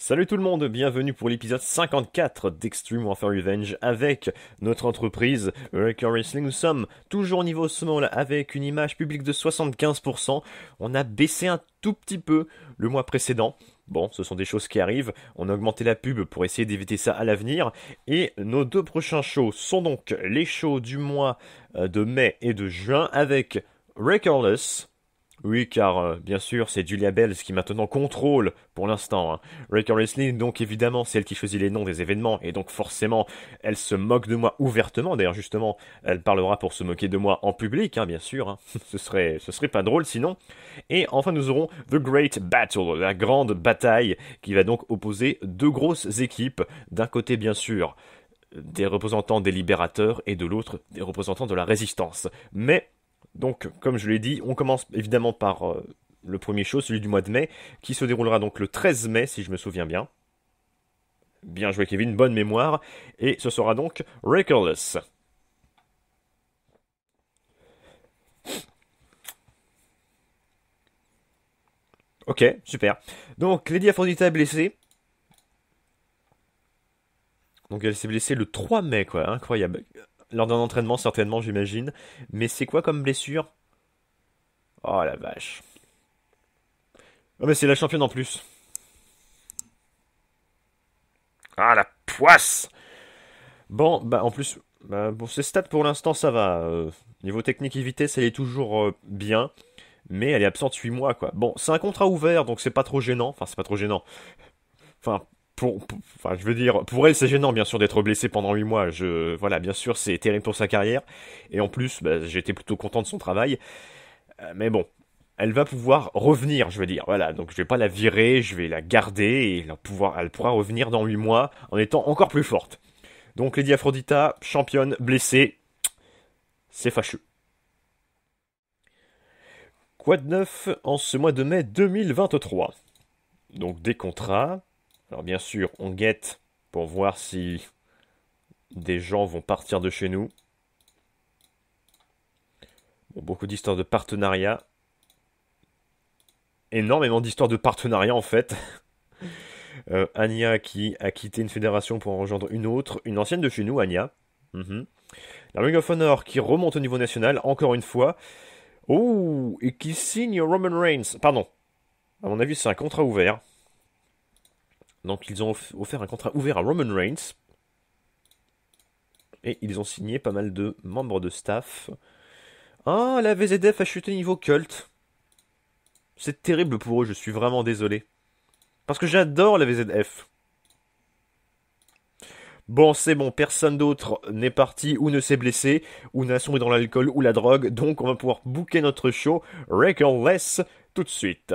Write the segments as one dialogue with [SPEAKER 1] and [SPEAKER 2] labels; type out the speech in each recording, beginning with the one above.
[SPEAKER 1] Salut tout le monde, bienvenue pour l'épisode 54 d'Extreme Warfare Revenge avec notre entreprise Record Wrestling. Nous sommes toujours au niveau small avec une image publique de 75%. On a baissé un tout petit peu le mois précédent. Bon, ce sont des choses qui arrivent. On a augmenté la pub pour essayer d'éviter ça à l'avenir. Et nos deux prochains shows sont donc les shows du mois euh, de mai et de juin avec Recordless oui, car euh, bien sûr, c'est Julia Bells qui maintenant contrôle, pour l'instant, hein. Raker donc évidemment, c'est elle qui choisit les noms des événements, et donc forcément, elle se moque de moi ouvertement. D'ailleurs, justement, elle parlera pour se moquer de moi en public, hein, bien sûr. Hein. ce, serait, ce serait pas drôle sinon. Et enfin, nous aurons The Great Battle, la grande bataille, qui va donc opposer deux grosses équipes. D'un côté, bien sûr, des représentants des libérateurs, et de l'autre, des représentants de la résistance. Mais donc, comme je l'ai dit, on commence évidemment par euh, le premier show, celui du mois de mai, qui se déroulera donc le 13 mai, si je me souviens bien. Bien joué Kevin, bonne mémoire. Et ce sera donc Reckless. Ok, super. Donc Lady Aphrodite est blessée. Donc elle s'est blessée le 3 mai, quoi, incroyable lors d'un entraînement certainement j'imagine. Mais c'est quoi comme blessure Oh la vache. Oh mais c'est la championne en plus. Ah la poisse Bon, bah en plus, bon, bah, ses stats pour l'instant ça va. Euh, niveau technique et vitesse, elle est toujours euh, bien. Mais elle est absente 8 mois quoi. Bon, c'est un contrat ouvert donc c'est pas trop gênant. Enfin, c'est pas trop gênant. Enfin, pour, enfin, je veux dire, pour elle, c'est gênant, bien sûr, d'être blessée pendant 8 mois. Je, voilà, bien sûr, c'est terrible pour sa carrière. Et en plus, bah, j'étais plutôt content de son travail. Euh, mais bon, elle va pouvoir revenir, je veux dire. Voilà, donc je vais pas la virer, je vais la garder et elle, pouvoir, elle pourra revenir dans 8 mois en étant encore plus forte. Donc, Lady Aphrodita, championne, blessée. C'est fâcheux. Quoi de neuf en ce mois de mai 2023 Donc, des contrats alors bien sûr, on guette pour voir si des gens vont partir de chez nous. beaucoup d'histoires de partenariat. Énormément d'histoires de partenariat en fait. Euh, Anya qui a quitté une fédération pour en rejoindre une autre, une ancienne de chez nous, Anya. Mhm. La Ring of Honor qui remonte au niveau national, encore une fois. Oh, et qui signe Roman Reigns. Pardon. À mon avis, c'est un contrat ouvert. Donc ils ont offert un contrat ouvert à Roman Reigns. Et ils ont signé pas mal de membres de staff. Ah, la VZF a chuté niveau culte. C'est terrible pour eux, je suis vraiment désolé. Parce que j'adore la VZF. Bon, c'est bon, personne d'autre n'est parti ou ne s'est blessé ou n'a sombré dans l'alcool ou la drogue, donc on va pouvoir booker notre show Reckless tout de suite.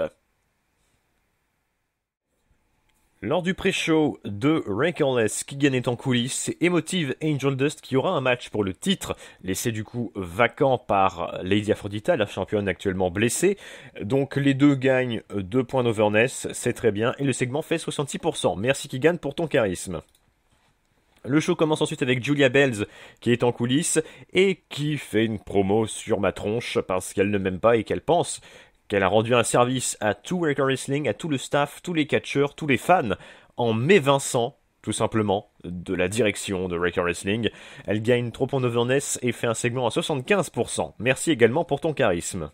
[SPEAKER 1] Lors du pré-show de Rankerless, qui est en coulisses, c'est Emotive Angel Dust qui aura un match pour le titre, laissé du coup vacant par Lady Aphrodita, la championne actuellement blessée. Donc les deux gagnent 2 points d'overness, c'est très bien, et le segment fait 66%. Merci qui pour ton charisme. Le show commence ensuite avec Julia Bells qui est en coulisses et qui fait une promo sur ma tronche parce qu'elle ne m'aime pas et qu'elle pense elle a rendu un service à tout Raker Wrestling, à tout le staff, tous les catcheurs, tous les fans, en m'évinçant tout simplement, de la direction de Raker Wrestling. Elle gagne trop en overness et fait un segment à 75%. Merci également pour ton charisme.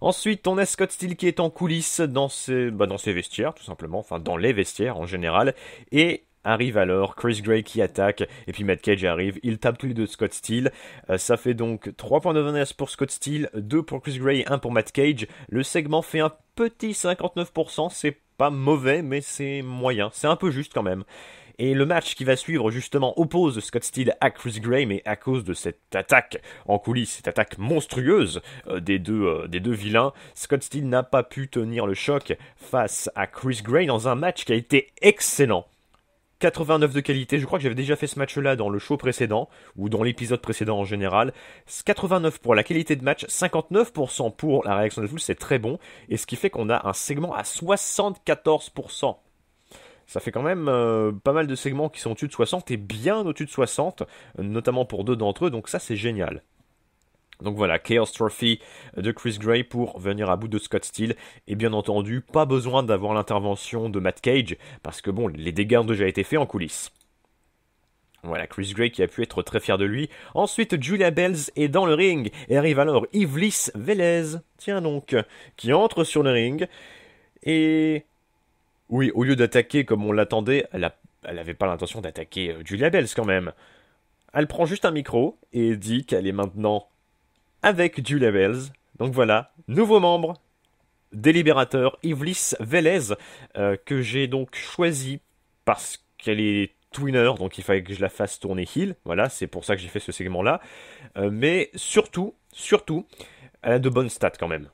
[SPEAKER 1] Ensuite, on a Scott qui est en coulisses dans ses, bah, dans ses vestiaires, tout simplement, enfin dans les vestiaires en général, et Arrive alors Chris Gray qui attaque et puis Matt Cage arrive. il tape tous les deux Scott Steele. Euh, ça fait donc 3 points de venance pour Scott Steele, 2 pour Chris Gray et 1 pour Matt Cage. Le segment fait un petit 59%. C'est pas mauvais, mais c'est moyen. C'est un peu juste quand même. Et le match qui va suivre justement oppose Scott Steele à Chris Gray, mais à cause de cette attaque en coulisses, cette attaque monstrueuse euh, des, deux, euh, des deux vilains, Scott Steele n'a pas pu tenir le choc face à Chris Gray dans un match qui a été excellent. 89 de qualité, je crois que j'avais déjà fait ce match-là dans le show précédent, ou dans l'épisode précédent en général. 89 pour la qualité de match, 59% pour la réaction de la c'est très bon, et ce qui fait qu'on a un segment à 74%. Ça fait quand même euh, pas mal de segments qui sont au-dessus de 60 et bien au-dessus de 60, notamment pour deux d'entre eux, donc ça c'est génial. Donc voilà, Chaos Trophy de Chris Gray pour venir à bout de Scott Steele. Et bien entendu, pas besoin d'avoir l'intervention de Matt Cage, parce que bon, les dégâts ont déjà été faits en coulisses. Voilà, Chris Gray qui a pu être très fier de lui. Ensuite, Julia Bells est dans le ring et arrive alors Ivlis Vélez. tiens donc, qui entre sur le ring. Et oui, au lieu d'attaquer comme on l'attendait, elle n'avait pas l'intention d'attaquer euh, Julia Bells quand même. Elle prend juste un micro et dit qu'elle est maintenant avec du levels, Donc voilà, nouveau membre délibérateur Ivlis Vélez, euh, que j'ai donc choisi parce qu'elle est twinner, donc il fallait que je la fasse tourner heal. Voilà, c'est pour ça que j'ai fait ce segment-là. Euh, mais surtout, surtout, elle a de bonnes stats quand même.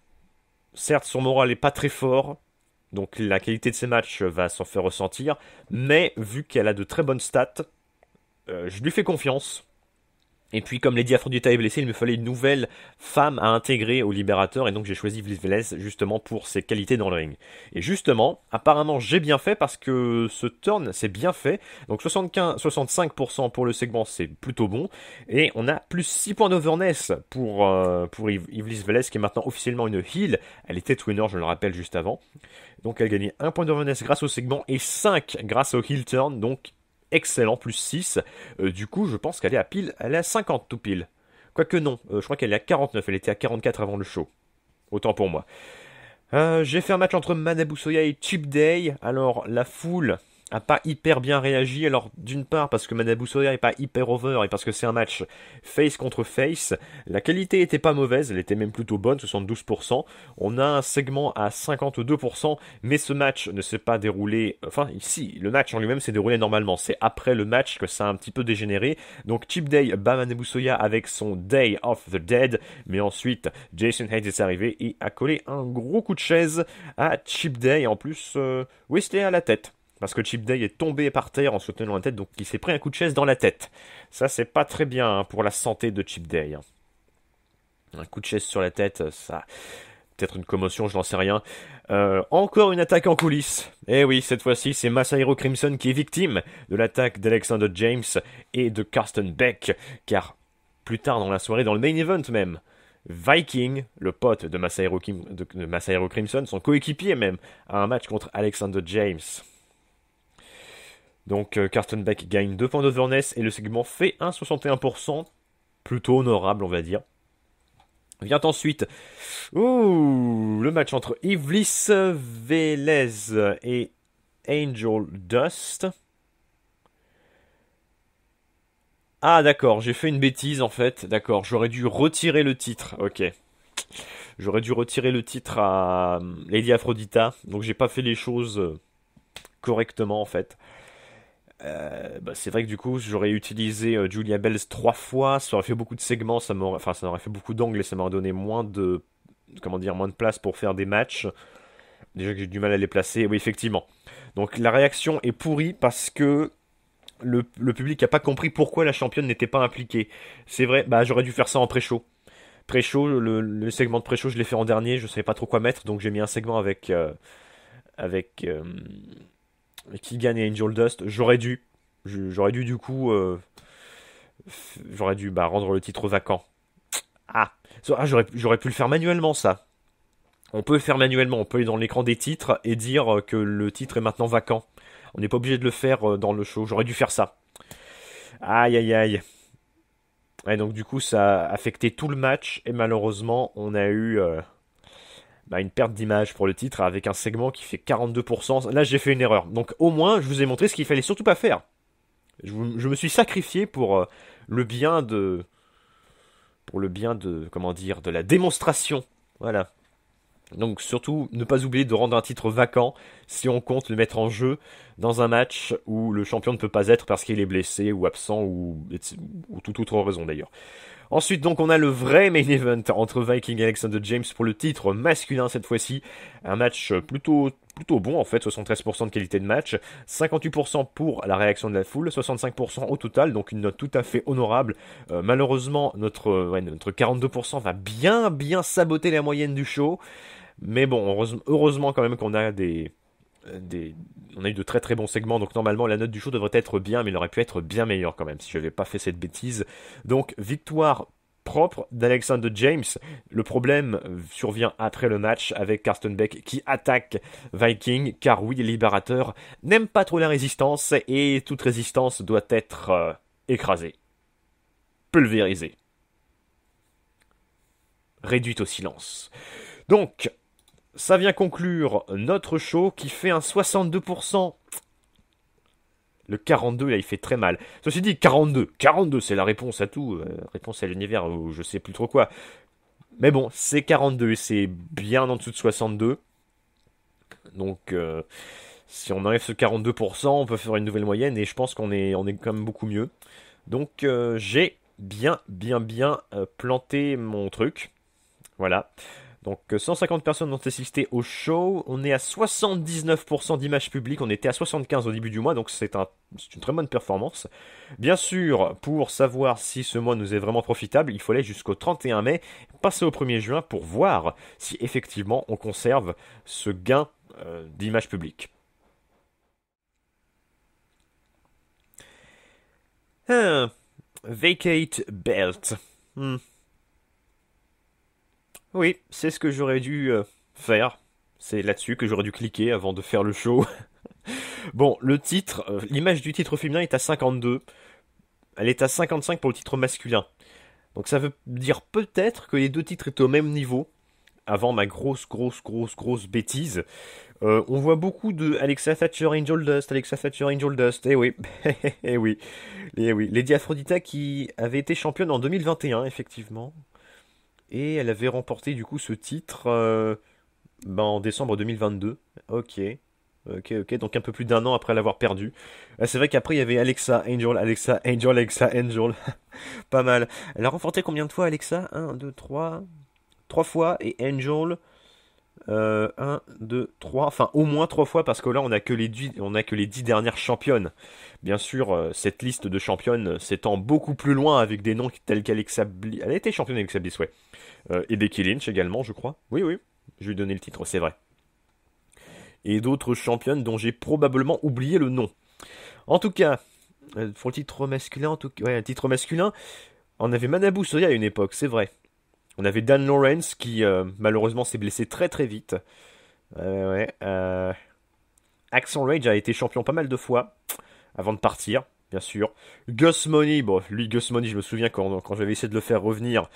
[SPEAKER 1] Certes, son moral n'est pas très fort, donc la qualité de ses matchs va s'en faire ressentir, mais vu qu'elle a de très bonnes stats, euh, je lui fais confiance. Et puis, comme Lady Aphrodita est blessée, il me fallait une nouvelle femme à intégrer au Libérateur, et donc j'ai choisi ivlis justement pour ses qualités dans le ring. Et justement, apparemment j'ai bien fait parce que ce turn c'est bien fait, donc 75, 65% pour le segment c'est plutôt bon, et on a plus 6 points d'overness pour, euh, pour qui est maintenant officiellement une heal, elle était twinner je le rappelle juste avant, donc elle gagnait 1 point d'overness grâce au segment et 5 grâce au heal turn, donc excellent, plus 6. Euh, du coup, je pense qu'elle est à pile, elle est à 50 tout pile. Quoique non, euh, je crois qu'elle est à 49, elle était à 44 avant le show. Autant pour moi. Euh, j'ai fait un match entre Manabu et Chip Day. Alors, la foule a pas hyper bien réagi. Alors d'une part parce que Manabu Soya est pas hyper over et parce que c'est un match face contre face. La qualité était pas mauvaise, elle était même plutôt bonne, 72%. On a un segment à 52%, mais ce match ne s'est pas déroulé. Enfin, ici, si, le match en lui-même s'est déroulé normalement. C'est après le match que ça a un petit peu dégénéré. Donc Chip Day bat Manabu avec son Day of the Dead, mais ensuite Jason Hayes est arrivé et a collé un gros coup de chaise à Chip Day. En plus, euh, à la tête parce que Chip Day est tombé par terre en se tenant la tête, donc il s'est pris un coup de chaise dans la tête. Ça, c'est pas très bien hein, pour la santé de Chip Day. Hein. Un coup de chaise sur la tête, ça. Peut-être une commotion, je n'en sais rien. Euh, encore une attaque en coulisses. Eh oui, cette fois-ci, c'est Masahiro Crimson qui est victime de l'attaque d'Alexander James et de Carsten Beck, car plus tard dans la soirée, dans le main event même, Viking, le pote de Masahiro, de Masahiro Crimson, son coéquipier même, a un match contre Alexander James. Donc Kartenbeck euh, gagne 2 points d'overness et le segment fait 1,61%, plutôt honorable on va dire. Vient ensuite ouh, le match entre Ivlis Velez et Angel Dust. Ah d'accord, j'ai fait une bêtise en fait, d'accord, j'aurais dû retirer le titre, ok. J'aurais dû retirer le titre à euh, Lady Aphrodita, donc j'ai pas fait les choses euh, correctement en fait. Euh, bah, c'est vrai que du coup, j'aurais utilisé euh, Julia Bells trois fois, ça aurait fait beaucoup de segments, ça m'aurait, enfin, ça aurait fait beaucoup d'angles et ça m'aurait donné moins de, comment dire, moins de place pour faire des matchs. Déjà que j'ai du mal à les placer, oui, effectivement. Donc la réaction est pourrie parce que le, public n'a pas compris pourquoi la championne n'était pas impliquée. C'est vrai, bah, j'aurais dû faire ça en pré-show. Pré-show, le, segment de pré-show, je l'ai fait en dernier, je savais pas trop quoi mettre, donc j'ai mis un segment avec. Euh, avec qui gagne Angel Dust. J'aurais dû, j'aurais dû du coup, euh, j'aurais dû bah, rendre le titre vacant. Ah, ah j'aurais pu le faire manuellement ça. On peut le faire manuellement, on peut aller dans l'écran des titres et dire que le titre est maintenant vacant. On n'est pas obligé de le faire euh, dans le show, j'aurais dû faire ça. Aïe aïe aïe. Et donc du coup ça a affecté tout le match et malheureusement on a eu... Euh, bah, une perte d'image pour le titre avec un segment qui fait 42%. Là, j'ai fait une erreur. Donc, au moins, je vous ai montré ce qu'il fallait surtout pas faire. Je, me suis sacrifié pour euh, le bien de. Pour le bien de. Comment dire De la démonstration. Voilà. Donc, surtout, ne pas oublier de rendre un titre vacant si on compte le mettre en jeu dans un match où le champion ne peut pas être parce qu'il est blessé ou absent ou, ou toute autre raison d'ailleurs. Ensuite, donc, on a le vrai main event entre Viking et Alexander James pour le titre masculin cette fois-ci. Un match plutôt plutôt bon en fait, 73% de qualité de match, 58% pour la réaction de la foule, 65% au total, donc une note tout à fait honorable. Euh, malheureusement, notre, ouais, notre 42% va bien bien saboter la moyenne du show, mais bon, heureusement quand même qu'on a des, euh, on a eu de très très bons segments, donc normalement la note du show devrait être bien, mais il aurait pu être bien meilleur quand même, si je n'avais pas fait cette bêtise. Donc victoire propre d'Alexander James. Le problème euh, survient après le match avec Carsten Beck qui attaque Viking, car oui, les libérateurs pas trop la résistance, et toute résistance doit être euh, écrasée, pulvérisée, réduite au silence. Donc, ça vient conclure notre show qui fait un 62%. Le 42, là, il fait très mal. Ceci dit, 42, 42, c'est la réponse à tout. Euh, réponse à l'univers ou je sais plus trop quoi. Mais bon, c'est 42 et c'est bien en dessous de 62. Donc, euh, si on enlève ce 42%, on peut faire une nouvelle moyenne et je pense qu'on est, on est quand même beaucoup mieux. Donc, euh, j'ai bien, bien, bien planté mon truc. Voilà. Donc 150 euh, personnes ont assisté au show. On est à 79% d'images publiques. On était à 75 au début du mois, donc c'est une très bonne performance. Bien sûr, pour savoir si ce mois nous est vraiment profitable, il fallait jusqu'au 31 mai, passer au 1er juin pour voir si effectivement on conserve ce gain d'image euh, d'images publiques. Hein, vacate Belt. Hmm. Oui, c'est ce que j'aurais dû euh, faire. C'est là-dessus que j'aurais dû cliquer avant de faire le show. bon, le titre, euh, l'image du titre féminin est à 52. Elle est à 55 pour le titre masculin. Donc ça veut dire peut-être que les deux titres étaient au même niveau. Avant ma grosse, grosse, grosse, grosse bêtise. Euh, on voit beaucoup de Alexa Thatcher Angel Dust, Alexa Thatcher Angel Dust. Eh oui, eh oui, eh oui. Lady Aphrodita qui avait été championne en 2021, effectivement. Et elle avait remporté du coup ce titre euh, ben, en décembre 2022. Ok. Ok, ok, donc un peu plus d'un an après l'avoir perdu. Euh, c'est vrai qu'après il y avait Alexa, Angel, Alexa, Angel, Alexa, Angel. Pas mal. Elle a remporté combien de fois Alexa 1, 2, 3. 3 fois et Angel. 1, 2, 3, enfin au moins 3 fois parce que là on n'a que, les 10, a que les 10 dernières championnes. Bien sûr, euh, cette liste de championnes s'étend beaucoup plus loin avec des noms tels qu'Alexa Bliss. Elle a été championne Alexa Bliss, ouais. Euh, et Becky Lynch également, je crois. Oui, oui, je lui ai donné le titre, c'est vrai. Et d'autres championnes dont j'ai probablement oublié le nom. En tout cas, euh, pour le titre masculin, en tout cas, ouais, titre masculin, on avait Manabu Soya à une époque, c'est vrai. On avait Dan Lawrence qui euh, malheureusement s'est blessé très très vite. Euh, Rage a été champion pas mal de fois avant de partir, bien sûr. Gus Money, bon, lui Gus Money, je me souviens quand, quand j'avais essayé de le faire revenir,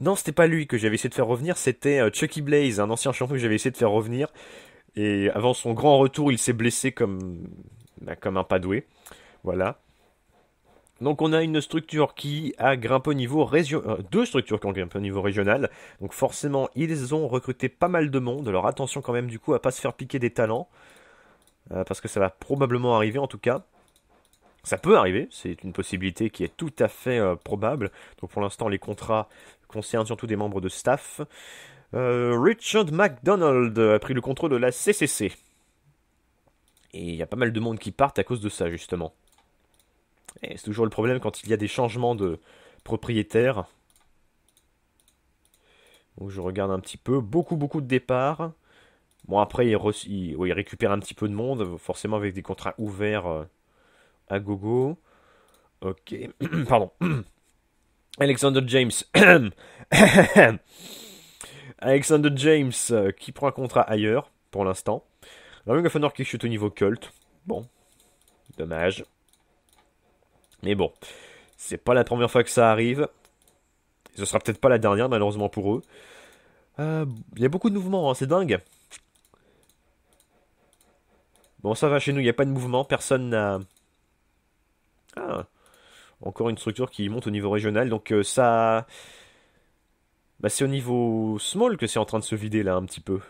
[SPEAKER 1] non, c'était pas lui que j'avais essayé de faire revenir, c'était euh, Chucky Blaze, un ancien champion que j'avais essayé de faire revenir. Et avant son grand retour, il s'est blessé comme, bah, comme un padoué. Voilà. Donc on a une structure qui a grimpé au niveau régional, euh, deux structures qui ont grimpé au niveau régional. Donc forcément, ils ont recruté pas mal de monde. Alors attention quand même du coup à pas se faire piquer des talents, euh, parce que ça va probablement arriver en tout cas. Ça peut arriver, c'est une possibilité qui est tout à fait euh, probable. Donc pour l'instant, les contrats concernent surtout des membres de staff. Euh, Richard MacDonald a pris le contrôle de la CCC. Et il y a pas mal de monde qui partent à cause de ça, justement. Et c'est toujours le problème quand il y a des changements de propriétaires. Donc je regarde un petit peu. Beaucoup, beaucoup de départs. Bon, après, il, il, récupère un petit peu de monde, forcément avec des contrats ouverts. Euh, à gogo. Ok, pardon. Alexander James. Alexander James euh, qui prend un contrat ailleurs pour l'instant. Ring of qui chute au niveau culte. Bon, dommage. Mais bon, c'est pas la première fois que ça arrive. Ce sera peut-être pas la dernière, malheureusement pour eux. Il euh, y a beaucoup de mouvements, hein, c'est dingue. Bon, ça va chez nous, il n'y a pas de mouvement. Personne n'a ah, encore une structure qui monte au niveau régional. Donc euh, ça. Bah, c'est au niveau small que c'est en train de se vider là un petit peu.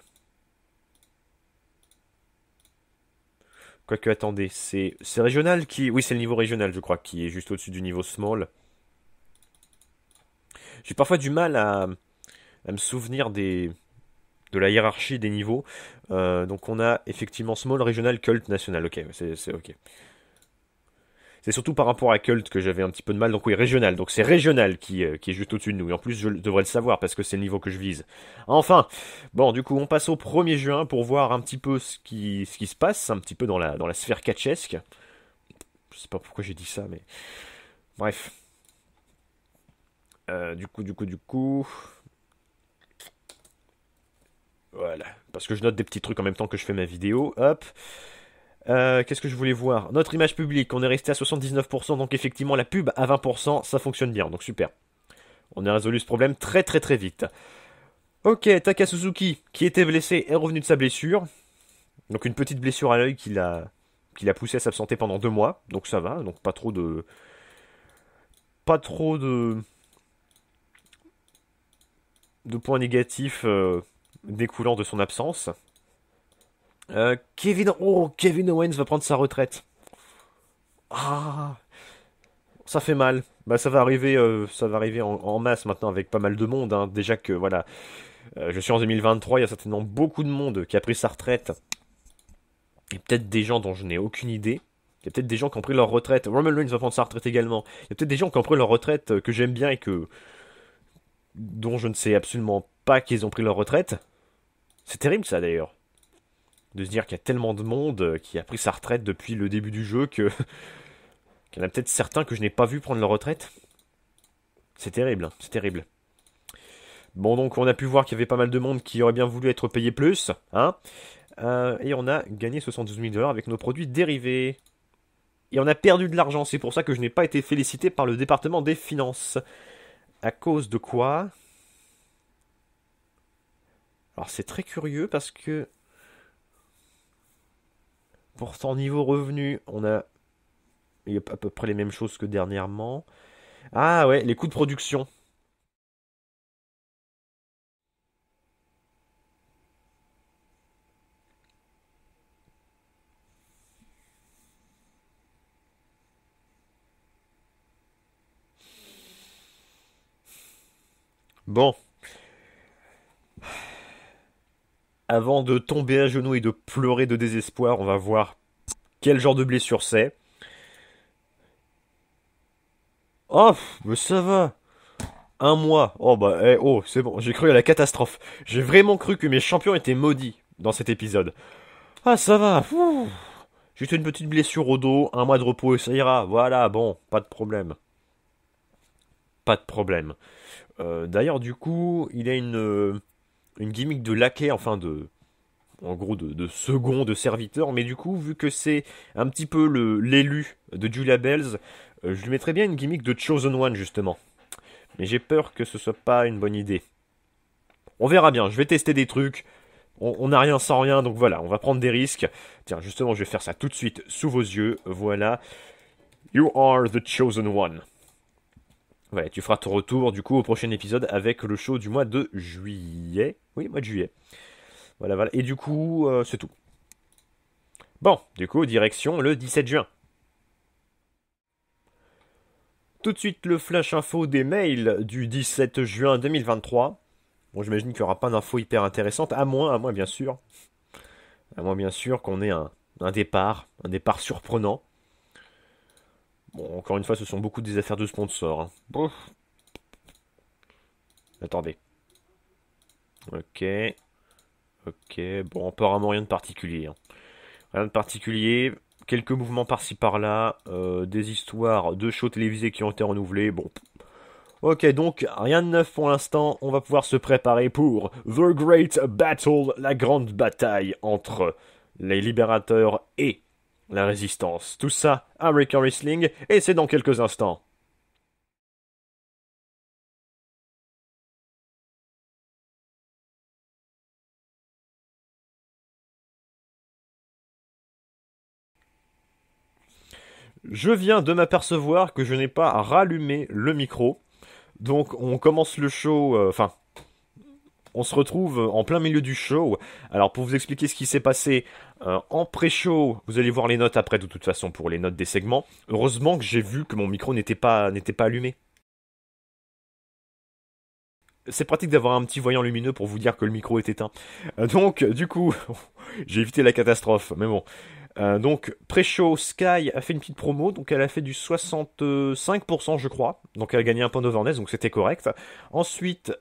[SPEAKER 1] Quoique, attendez, c'est régional qui. Oui, c'est le niveau régional, je crois, qui est juste au-dessus du niveau small. J'ai parfois du mal à, me souvenir des, de la hiérarchie des niveaux. Euh, donc on a effectivement small, régional, cult, national. Ok, c'est ok. C'est surtout par rapport à Cult que j'avais un petit peu de mal. Donc oui, régional. Donc c'est régional qui, euh, est juste au-dessus de nous. Et en plus, je devrais le savoir parce que c'est le niveau que je vise. Enfin, bon, du coup, on passe au 1er juin pour voir un petit peu ce qui, se passe, un petit peu dans la, sphère catchesque. Je sais pas pourquoi j'ai dit ça, mais... Bref. Euh, du coup, du coup, du coup... Voilà. Parce que je note des petits trucs en même temps que je fais ma vidéo. Hop. Euh, qu'est-ce que je voulais voir Notre image publique, on est resté à 79%, donc effectivement la pub à 20%, ça fonctionne bien, donc super. On a résolu ce problème très très très vite. Ok, Takasuzuki, qui était blessé, est revenu de sa blessure. Donc une petite blessure à l'œil qui l'a poussé à s'absenter pendant deux mois, donc ça va, donc pas trop de... Pas trop de... De points négatifs euh, découlant de son absence. Euh, Kevin, oh, Kevin Owens va prendre sa retraite. Ah, ça fait mal. Bah, ça va arriver, euh, ça va arriver en, masse maintenant avec pas mal de monde. Hein. Déjà que voilà, euh, je suis en 2023, il y a certainement beaucoup de monde qui a pris sa retraite. Et peut-être des gens dont je n'ai aucune idée. Il y a peut-être des gens qui ont pris leur retraite. Roman Reigns va prendre sa retraite également. Il y a peut-être des gens qui ont pris leur retraite que j'aime bien et que dont je ne sais absolument pas qu'ils ont pris leur retraite. C'est terrible ça d'ailleurs de se dire qu'il y a tellement de monde euh, qui a pris sa retraite depuis le début du jeu que qu'il y en a peut-être certains que je n'ai pas vu prendre leur retraite. C'est terrible, hein, c'est terrible. Bon, donc on a pu voir qu'il y avait pas mal de monde qui aurait bien voulu être payé plus, hein. Euh, et on a gagné 72 000 dollars avec nos produits dérivés. Et on a perdu de l'argent, c'est pour ça que je n'ai pas été félicité par le département des finances. À cause de quoi Alors c'est très curieux parce que niveau revenu, on Il y a à peu près les mêmes choses que dernièrement. Ah ouais, les coûts de production. Bon. avant de tomber à genoux et de pleurer de désespoir, on va voir quel genre de blessure c'est. Oh, mais ça va. Un mois. Oh bah, eh, oh, c'est bon, j'ai cru à la catastrophe. J'ai vraiment cru que mes champions étaient maudits dans cet épisode. Ah, ça va. Juste une petite blessure au dos, un mois de repos et ça ira. Voilà, bon, pas de problème. Pas de problème. Euh, d'ailleurs, du coup, il a une euh, une gimmick de laquais, enfin de, en gros de, second, de serviteur, mais du coup, vu que c'est un petit peu le, l'élu de Julia Bells, euh, je lui mettrais bien une gimmick de Chosen One, justement. Mais j'ai peur que ce soit pas une bonne idée. On verra bien, je vais tester des trucs. On n'a rien sans rien, donc voilà, on va prendre des risques. Tiens, justement, je vais faire ça tout de suite sous vos yeux. Voilà. You are the chosen one tu feras ton retour du coup au prochain épisode avec le show du mois de juillet. Oui, mois de juillet. Voilà, voilà. Et du coup, euh, c'est tout. Bon, du coup, direction le 17 juin. Tout de suite, le flash info des mails du 17 juin 2023. Bon, j'imagine qu'il n'y aura pas d'infos hyper intéressantes, à moins, à moins bien sûr. À moins bien sûr qu'on ait un départ, un départ surprenant. Bon, encore une fois, ce sont beaucoup des affaires de sponsors. Bon. Hein. Attendez. Ok. Ok, bon, apparemment rien de particulier. Hein. Rien de particulier. Quelques mouvements par-ci par-là. Euh, des histoires de shows télévisés qui ont été renouvelées, Bon. Ok, donc rien de neuf pour l'instant. On va pouvoir se préparer pour The Great Battle, la grande bataille entre les libérateurs et la résistance, tout ça, American Wrestling, et c'est dans quelques instants. Je viens de m'apercevoir que je n'ai pas rallumé le micro. Donc on commence le show, euh, enfin on se retrouve euh, en plein milieu du show. Alors pour vous expliquer ce qui s'est passé euh, en pré-show, vous allez voir les notes après de toute façon pour les notes des segments. Heureusement que j'ai vu que mon micro n'était pas, n'était pas allumé. C'est pratique d'avoir un petit voyant lumineux pour vous dire que le micro est éteint. Euh, donc, du coup, j'ai évité la catastrophe, mais bon. donc, pré-show, Sky a fait une petite promo, donc elle a fait du 65%, je crois. Donc, elle a gagné un point d'overness, donc c'était correct. Ensuite,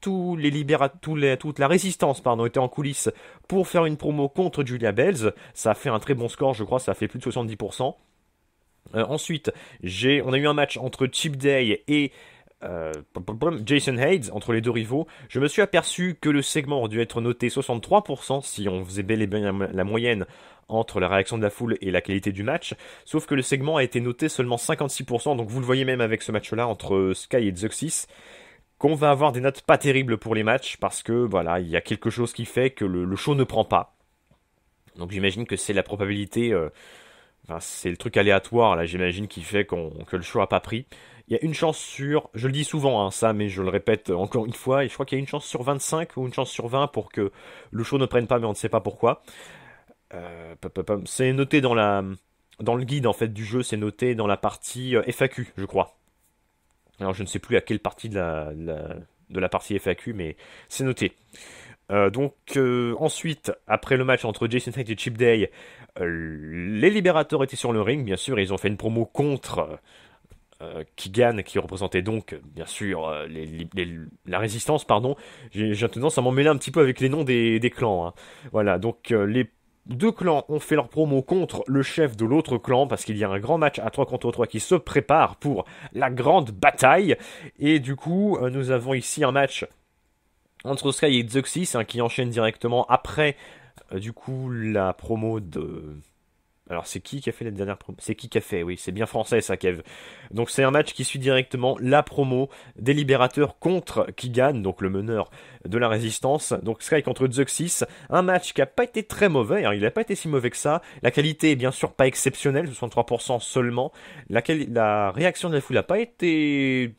[SPEAKER 1] tous les toute la résistance, était en coulisses pour faire une promo contre Julia Bells. Ça a fait un très bon score, je crois, ça a fait plus de 70%. Euh, ensuite, j'ai, on a eu un match entre Chip Day et euh, Jason Hayes, entre les deux rivaux, je me suis aperçu que le segment aurait dû être noté 63% si on faisait bel et bien la moyenne entre la réaction de la foule et la qualité du match, sauf que le segment a été noté seulement 56%, donc vous le voyez même avec ce match-là entre euh, Sky et Zuxis qu'on va avoir des notes pas terribles pour les matchs parce que voilà, il y a quelque chose qui fait que le, show ne prend pas. Donc j'imagine que c'est la probabilité, euh, c'est le truc aléatoire là, j'imagine qui fait que le show a pas pris. Il y a une chance sur, je le dis souvent hein, ça, mais je le répète encore une fois, et je crois qu'il y a une chance sur 25 ou une chance sur 20 pour que le show ne prenne pas, mais on ne sait pas pourquoi. Euh, c'est noté dans la, dans le guide en fait du jeu, c'est noté dans la partie euh, FAQ, je crois. Alors je ne sais plus à quelle partie de la, de la, partie FAQ, mais c'est noté. Euh, donc euh, ensuite, après le match entre Jason Knight et Chip Day, euh, les Libérateurs étaient sur le ring, bien sûr, et ils ont fait une promo contre Kigan, qui représentait donc, bien sûr, la résistance, pardon. J'ai tendance à m'en mêler un petit peu avec les noms des, clans. Hein. Voilà, donc les deux clans ont fait leur promo contre le chef de l'autre clan parce qu'il y a un grand match à 3 contre 3 qui se prépare pour la grande bataille. Et du coup, euh, nous avons ici un match entre Sky et Zuxis hein, qui enchaîne directement après euh, du coup la promo de alors c'est qui qui a fait la dernière promo C'est qui qui a fait Oui, c'est bien français ça, Kev. Donc c'est un match qui suit directement la promo des libérateurs contre Kigan, donc le meneur de la résistance. Donc Sky contre Zuxis, un match qui a pas été très mauvais. Hein. il n'a pas été si mauvais que ça. La qualité est bien sûr pas exceptionnelle, 63% seulement. La, la réaction de la foule n'a pas été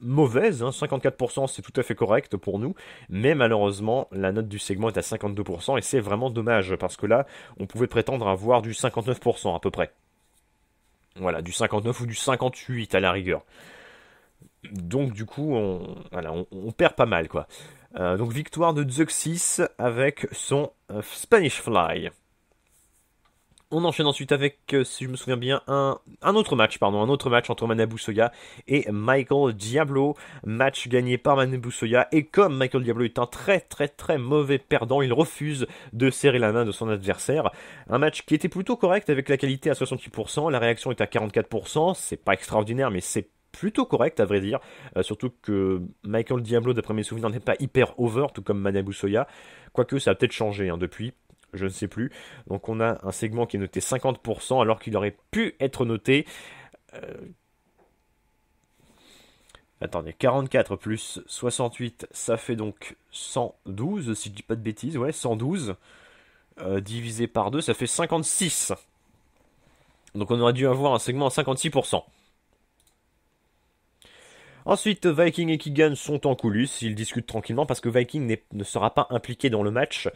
[SPEAKER 1] mauvaise, 54% hein, c'est tout à fait correct pour nous, mais malheureusement la note du segment est à 52% et c'est vraiment dommage parce que là on pouvait prétendre avoir du 59% à peu près. Voilà, du 59 ou du 58 à la rigueur. Donc du coup on, perd pas mal quoi. Euh, donc victoire de Zuxis avec son euh, Spanish Fly. On enchaîne ensuite avec, euh, si je me souviens bien, un, autre match, pardon, un autre match entre Manabu Soya et Michael Diablo. Match gagné par Manabu Soya. Et comme Michael Diablo est un très très très mauvais perdant, il refuse de serrer la main de son adversaire. Un match qui était plutôt correct avec la qualité à 68%, la réaction est à 44%. C'est pas extraordinaire, mais c'est plutôt correct à vrai dire, euh, surtout que Michael Diablo d'après mes souvenirs n'est pas hyper over, tout comme Manabu Soya, quoique ça a peut-être changé hein, depuis je ne sais plus. Donc on a un segment qui est noté 50% alors qu'il aurait pu être noté... Euh, attendez, 44 plus 68, ça fait donc 112, si je dis pas de bêtises, ouais, 112 euh, divisé par 2, ça fait 56. Donc on aurait dû avoir un segment à 56%. Ensuite, Viking et Kigan sont en coulisses, ils discutent tranquillement parce que Viking ne sera pas impliqué dans le match,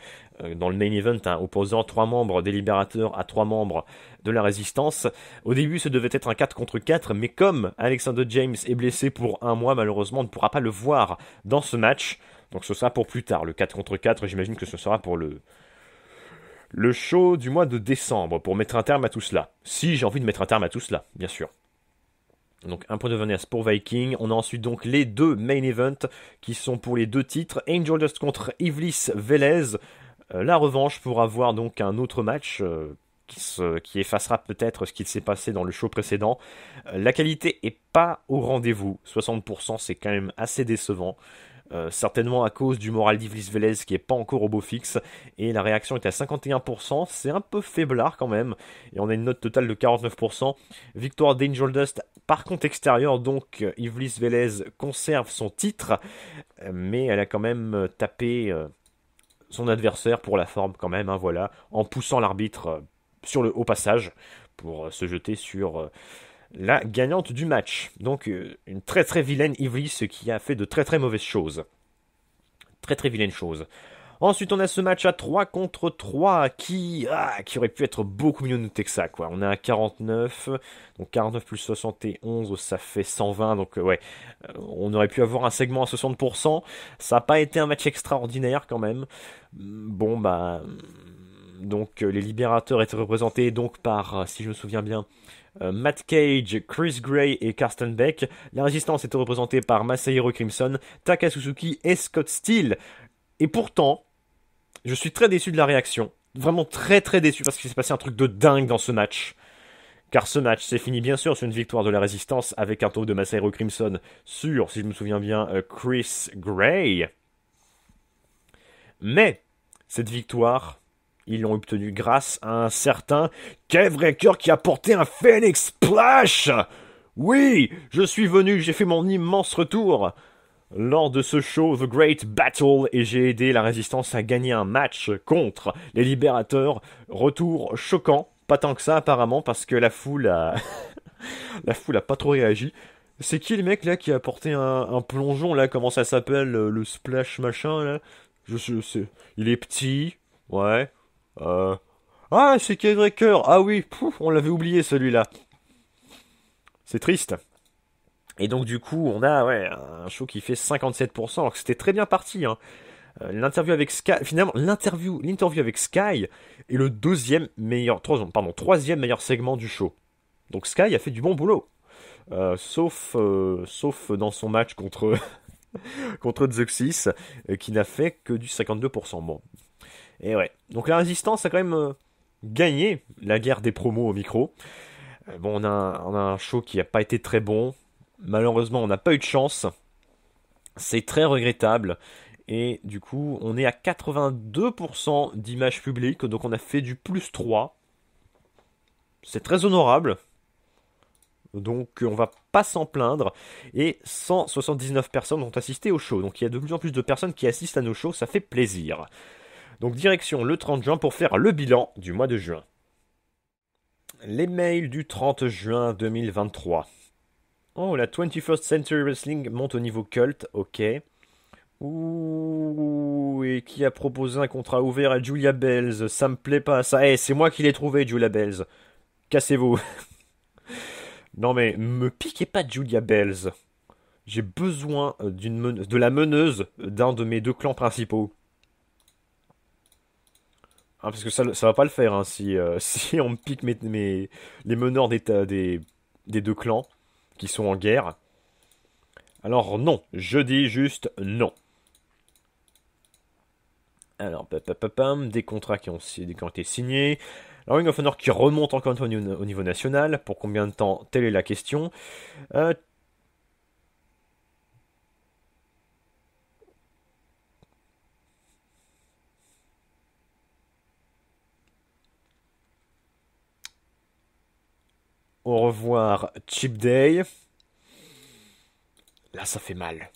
[SPEAKER 1] euh, dans le main event, hein, opposant trois membres des Libérateurs à trois membres de la Résistance. Au début, ce devait être un 4 contre 4, mais comme Alexander James est blessé pour un mois, malheureusement, on ne pourra pas le voir dans ce match. Donc ce sera pour plus tard, le 4 contre 4, j'imagine que ce sera pour le, le show du mois de décembre, pour mettre un terme à tout cela. Si j'ai envie de mettre un terme à tout cela, bien sûr. Donc un point de Venus pour Viking. On a ensuite donc les deux main events qui sont pour les deux titres. Angel Dust contre Ivlis Velez. Euh, la revanche pour avoir donc un autre match. Euh, qui, effacera peut-être ce qui s'est passé dans le show précédent. Euh, la qualité est pas au rendez-vous. 60% c'est quand même assez décevant. Euh, certainement à cause du moral d'Ivlis Vélez qui est pas encore au beau fixe, et la réaction est à 51%, c'est un peu faiblard quand même, et on a une note totale de 49%. Victoire d'Angel Dust par contre extérieur, donc Ivlis Vélez conserve son titre, mais elle a quand même tapé... Euh, son adversaire pour la forme quand même, hein, voilà, en poussant l'arbitre euh, sur le haut passage pour se jeter sur la gagnante du match. Donc euh, une très très vilaine ce qui a fait de très très mauvaises choses. Très très vilaine chose. Ensuite, on a ce match à 3 contre 3 qui, ah, qui aurait pu être beaucoup mieux noté que ça. Quoi. On a 49, donc 49 plus 71, ça fait 120. Donc, euh, ouais, euh, on aurait pu avoir un segment à 60%. Ça n'a pas été un match extraordinaire quand même. Bon, bah. Donc, les libérateurs étaient représentés donc par, si je me souviens bien, euh, Matt Cage, Chris Gray et Carsten Beck. La résistance était représentée par Masahiro Crimson, Taka Suzuki et Scott Steele. Et pourtant, je suis très déçu de la réaction. Vraiment très très déçu parce qu'il s'est passé un truc de dingue dans ce match. Car ce match s'est fini bien sûr sur une victoire de la résistance avec un taux de Masahiro Crimson sur, si je me souviens bien, euh, Chris Gray. Mais cette victoire ils l'ont obtenu grâce à un certain Kev Raker qui a porté un Phoenix Splash Oui, je suis venu, j'ai fait mon immense retour lors de ce show The Great Battle et j'ai aidé la résistance à gagner un match contre les libérateurs. Retour choquant, pas tant que ça apparemment parce que la foule a... la foule a pas trop réagi. C'est qui le mec là qui a porté un, plongeon là Comment ça s'appelle le, splash machin là je, je sais. Il est petit, ouais. Euh, ah, c'est Cœur. Ah oui, on l'avait oublié celui-là. C'est triste. Et donc du coup, on a ouais, un show qui fait 57%, alors que c'était très bien parti. Hein. Euh, l'interview avec Sky, finalement, l'interview, l'interview avec Sky est le deuxième meilleur, troisième, pardon, troisième meilleur segment du show. Donc Sky a fait du bon boulot, euh, sauf, sauf dans son match contre contre Zuxis, qui n'a fait que du 52%. Bon, et ouais. Donc la résistance a quand même euh, gagné la guerre des promos au micro. Euh, bon, on a, on a un show qui n'a pas été très bon. Malheureusement, on n'a pas eu de chance. C'est très regrettable. Et du coup, on est à 82% d'images publiques. Donc on a fait du plus 3. C'est très honorable. Donc on va pas s'en plaindre. Et 179 personnes ont assisté au show. Donc il y a de plus en plus de personnes qui assistent à nos shows. Ça fait plaisir. Donc direction le 30 juin pour faire le bilan du mois de juin. Les mails du 30 juin 2023. Oh, la 21st Century Wrestling monte au niveau culte, ok. Ouh, et qui a proposé un contrat ouvert à Julia Bells Ça me plaît pas, ça. Eh, c'est moi qui l'ai trouvé, Julia Bells. Cassez-vous. non mais, me piquez pas Julia Bells. J'ai besoin euh, d'une de la meneuse d'un de mes deux clans principaux. Hein, parce que ça, ça va pas le faire hein, euh, si, on pique les meneurs des, deux clans qui sont en guerre. Alors non, je dis juste non. Alors, des contrats qui ont, été signés. La Ring of Honor qui remonte encore une fois au niveau national. Pour combien de temps Telle est la question. Euh, revoir Chip Day. Là, ça fait mal.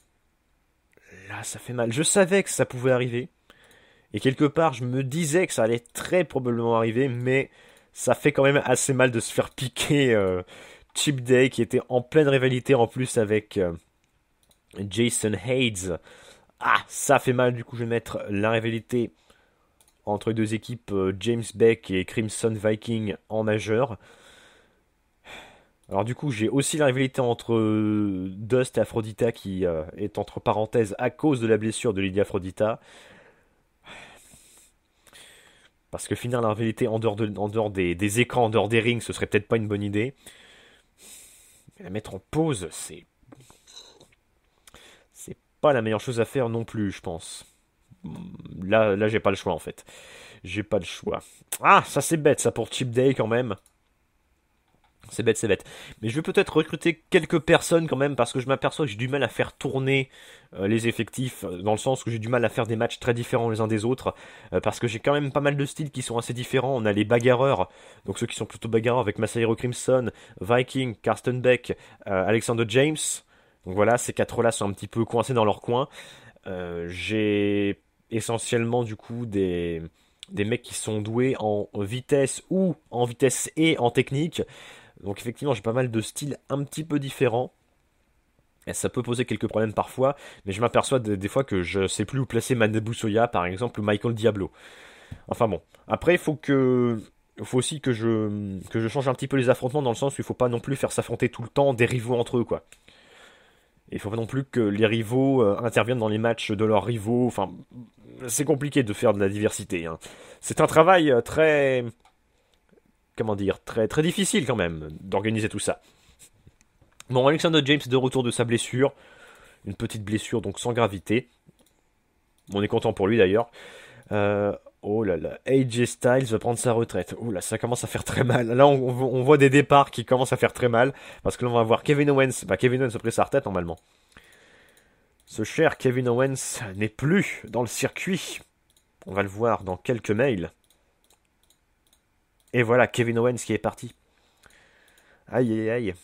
[SPEAKER 1] Là, ça fait mal. Je savais que ça pouvait arriver. Et quelque part, je me disais que ça allait très probablement arriver, mais ça fait quand même assez mal de se faire piquer euh, Chip Day, qui était en pleine rivalité en plus avec euh, Jason Hayes. Ah, ça fait mal, du coup, je vais mettre la rivalité entre les deux équipes, euh, James Beck et Crimson Viking en majeur. Alors du coup, j'ai aussi la rivalité entre euh, Dust et Aphrodita qui euh, est entre parenthèses à cause de la blessure de Lydia Aphrodita. Parce que finir la rivalité en dehors, des, écrans, en dehors des rings, ce serait peut-être pas une bonne idée. la mettre en pause, c'est... C'est pas la meilleure chose à faire non plus, je pense. Là, là j'ai pas le choix en fait. J'ai pas le choix. Ah, ça c'est bête ça pour Chip Day quand même. C'est bête, c'est bête. Mais je vais peut-être recruter quelques personnes quand même parce que je m'aperçois que j'ai du mal à faire tourner euh, les effectifs euh, dans le sens que j'ai du mal à faire des matchs très différents les uns des autres euh, parce que j'ai quand même pas mal de styles qui sont assez différents. On a les bagarreurs, donc ceux qui sont plutôt bagarreurs avec Masahiro Crimson, Viking, Karsten Beck, Alexander James. Donc voilà, ces quatre-là sont un petit peu coincés dans leur coin. j'ai essentiellement du coup des des mecs qui sont doués en vitesse ou en vitesse et en technique. Donc effectivement, j'ai pas mal de styles un petit peu différents. Et ça peut poser quelques problèmes parfois, mais je m'aperçois des, fois que je sais plus où placer Manabu Soya, par exemple, ou Michael Diablo. Enfin bon. Après, il faut que. Faut aussi que je, que je change un petit peu les affrontements dans le sens où il faut pas non plus faire s'affronter tout le temps des rivaux entre eux, quoi. Il faut pas non plus que les rivaux euh, interviennent dans les matchs de leurs rivaux. Enfin, c'est compliqué de faire de la diversité. Hein. C'est un travail euh, très comment dire, très, très difficile quand même d'organiser tout ça. Bon, Alexander James de retour de sa blessure, une petite blessure donc sans gravité. On est content pour lui d'ailleurs. Euh, oh là là, AJ Styles va prendre sa retraite. Oh là, ça commence à faire très mal. Là, on, voit des départs qui commencent à faire très mal parce que l'on va voir Kevin Owens. Bah, Kevin Owens a pris sa retraite normalement. Ce cher Kevin Owens n'est plus dans le circuit. On va le voir dans quelques mails. Et voilà, Kevin Owens qui est parti. Aïe aïe aïe.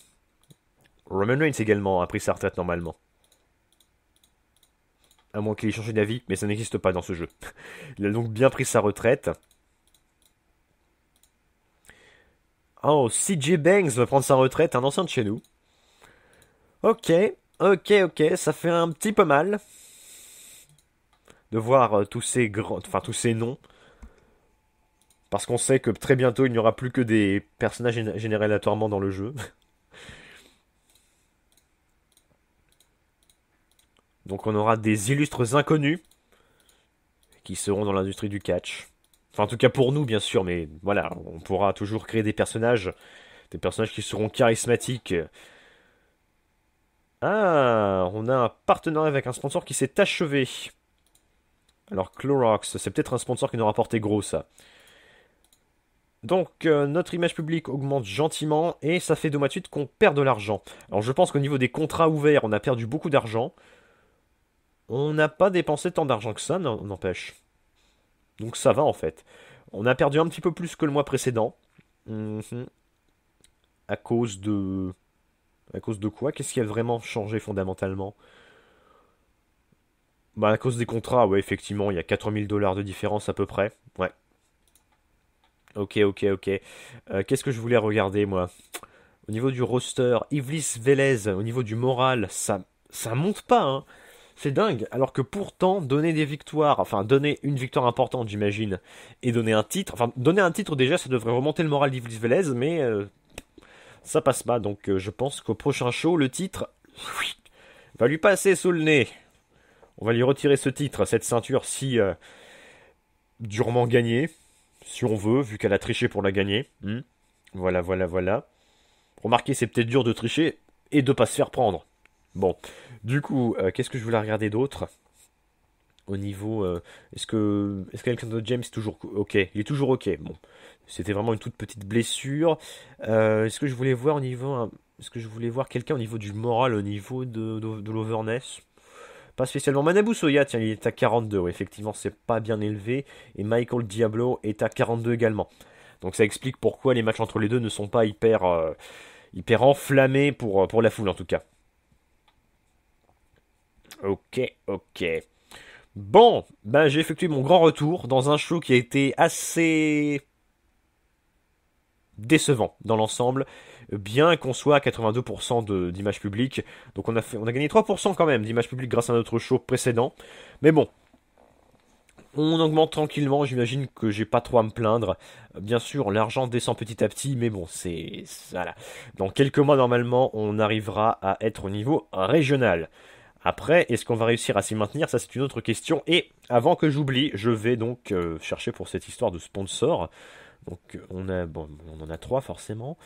[SPEAKER 1] Roman Reigns également a pris sa retraite normalement. À moins qu'il ait changé d'avis, mais ça n'existe pas dans ce jeu. Il a donc bien pris sa retraite. Oh, CJ Banks va prendre sa retraite, un ancien de chez nous. Ok, ok, ok, ça fait un petit peu mal de voir euh, tous ces grands, enfin tous ces noms parce qu'on sait que très bientôt, il n'y aura plus que des personnages générés dans le jeu. Donc on aura des illustres inconnus qui seront dans l'industrie du catch. Enfin en tout cas pour nous bien sûr, mais voilà, on pourra toujours créer des personnages, des personnages qui seront charismatiques. Ah, on a un partenariat avec un sponsor qui s'est achevé. Alors Clorox, c'est peut-être un sponsor qui nous rapportait gros ça. Donc euh, notre image publique augmente gentiment et ça fait deux mois de suite qu'on perd de l'argent. Alors je pense qu'au niveau des contrats ouverts, on a perdu beaucoup d'argent. On n'a pas dépensé tant d'argent que ça, n'empêche. Donc ça va en fait. On a perdu un petit peu plus que le mois précédent. Mhm. À cause de... À cause de quoi Qu'est-ce qui a vraiment changé fondamentalement Bah à cause des contrats, ouais effectivement, il y a 4000 dollars de différence à peu près. Ouais, Ok, ok, ok. Euh, qu'est-ce que je voulais regarder, moi Au niveau du roster, Ivlis Vélez, au niveau du moral, ça, ça monte pas, hein. C'est dingue, alors que pourtant, donner des victoires, enfin, donner une victoire importante, j'imagine, et donner un titre, enfin, donner un titre déjà, ça devrait remonter le moral d'Ivlis Vélez, mais euh, ça passe pas, donc euh, je pense qu'au prochain show, le titre va lui passer sous le nez. On va lui retirer ce titre, cette ceinture si durement gagnée si on veut, vu qu'elle a triché pour la gagner. Hmm. voilà, voilà, voilà. Remarquez, c'est peut-être dur de tricher et de pas se faire prendre. Bon, du coup, euh, qu'est-ce que je voulais regarder d'autre au niveau. Euh, est-ce que est-ce de James est toujours ok Il est toujours ok. Bon, c'était vraiment une toute petite blessure. Euh, est-ce que je voulais voir au niveau, est-ce que je voulais voir quelqu'un au niveau du moral, au niveau de, de l'overness pas spécialement. Manabu Soya, tiens, il est à 42. effectivement, c'est pas bien élevé. Et Michael Diablo est à 42 également. Donc ça explique pourquoi les matchs entre les deux ne sont pas hyper, euh, hyper enflammés pour, euh, pour la foule en tout cas. Ok, ok. Bon, ben j'ai effectué mon grand retour dans un show qui a été assez décevant dans l'ensemble bien qu'on soit à 82% d'image publique. Donc on a, on a gagné 3% quand même d'image publique grâce à notre show précédent. Mais bon, on augmente tranquillement, j'imagine que j'ai pas trop à me plaindre. Bien sûr, l'argent descend petit à petit, mais bon, c'est. Voilà. Dans quelques mois, normalement, on arrivera à être au niveau régional. Après, est-ce qu'on va réussir à s'y maintenir Ça, c'est une autre question. Et avant que j'oublie, je vais donc euh, chercher pour cette histoire de sponsor. Donc, euh, on, a, on en a trois, forcément.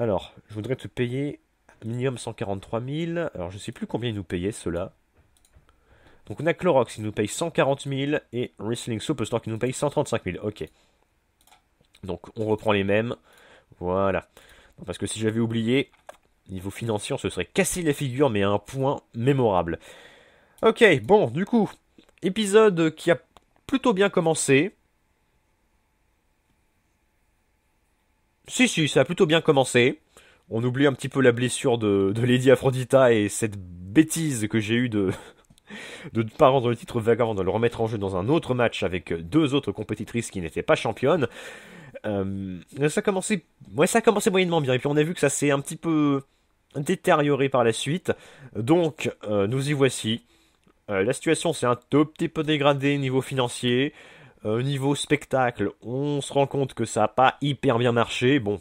[SPEAKER 1] Alors, je voudrais te payer minimum 143 000. Alors, je ne sais plus combien ils nous payaient, ceux-là. Donc, on a Clorox, qui nous paye 140 000. Et Wrestling Superstore, qui nous paye 135 000. Ok. Donc, on reprend les mêmes. Voilà. Parce que si j'avais oublié, niveau financier, on se serait cassé les figures, mais à un point mémorable. Ok, bon, du coup, épisode qui a plutôt bien commencé. Si, si, ça a plutôt bien commencé. On oublie un petit peu la blessure de, Lady Aphrodita et cette bêtise que j'ai eue de, de ne pas rendre le titre vagabond, de le remettre en jeu dans un autre match avec deux autres compétitrices qui n'étaient pas championnes. Euh, ça, a commencé, ça commencé moyennement bien, et puis on a vu que ça s'est un petit peu détérioré par la suite. Donc, euh, nous y voici. Euh, la situation s'est un tout petit peu dégradée niveau financier. Euh, au niveau spectacle, on se rend compte que ça n'a pas hyper bien marché. Bon,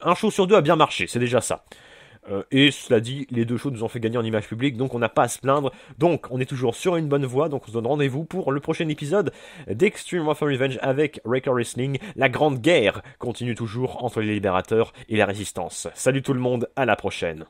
[SPEAKER 1] un show sur deux a bien marché, c'est déjà ça. Euh, et cela dit, les deux shows nous ont fait gagner en image publique, donc on n'a pas à se plaindre. Donc on est toujours sur une bonne voie, donc on se donne rendez-vous pour le prochain épisode d'Extreme Warfare Revenge avec Raker Wrestling. La grande guerre continue toujours entre les libérateurs et la résistance. Salut tout le monde, à la prochaine.